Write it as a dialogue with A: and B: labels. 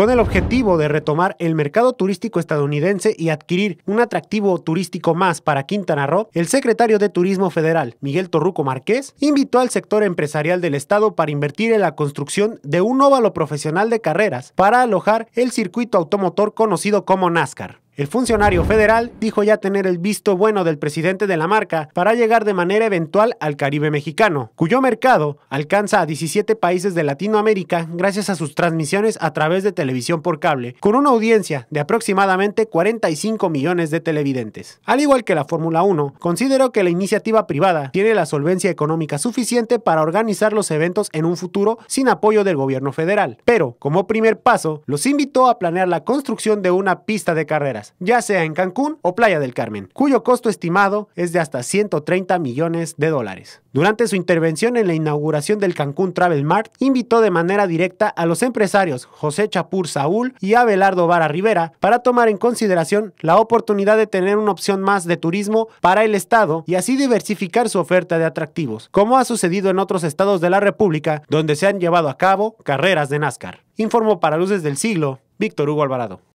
A: con el objetivo de retomar el mercado turístico estadounidense y adquirir un atractivo turístico más para Quintana Roo, el secretario de Turismo Federal, Miguel Torruco Márquez, invitó al sector empresarial del estado para invertir en la construcción de un óvalo profesional de carreras para alojar el circuito automotor conocido como NASCAR. El funcionario federal dijo ya tener el visto bueno del presidente de la marca para llegar de manera eventual al Caribe mexicano, cuyo mercado alcanza a 17 países de Latinoamérica gracias a sus transmisiones a través de televisión por cable, con una audiencia de aproximadamente 45 millones de televidentes. Al igual que la Fórmula 1, consideró que la iniciativa privada tiene la solvencia económica suficiente para organizar los eventos en un futuro sin apoyo del gobierno federal, pero como primer paso, los invitó a planear la construcción de una pista de carreras ya sea en Cancún o Playa del Carmen, cuyo costo estimado es de hasta 130 millones de dólares. Durante su intervención en la inauguración del Cancún Travel Mart, invitó de manera directa a los empresarios José Chapur Saúl y Abelardo Vara Rivera para tomar en consideración la oportunidad de tener una opción más de turismo para el Estado y así diversificar su oferta de atractivos, como ha sucedido en otros estados de la República donde se han llevado a cabo carreras de NASCAR. Informó para Luces del Siglo, Víctor Hugo Alvarado.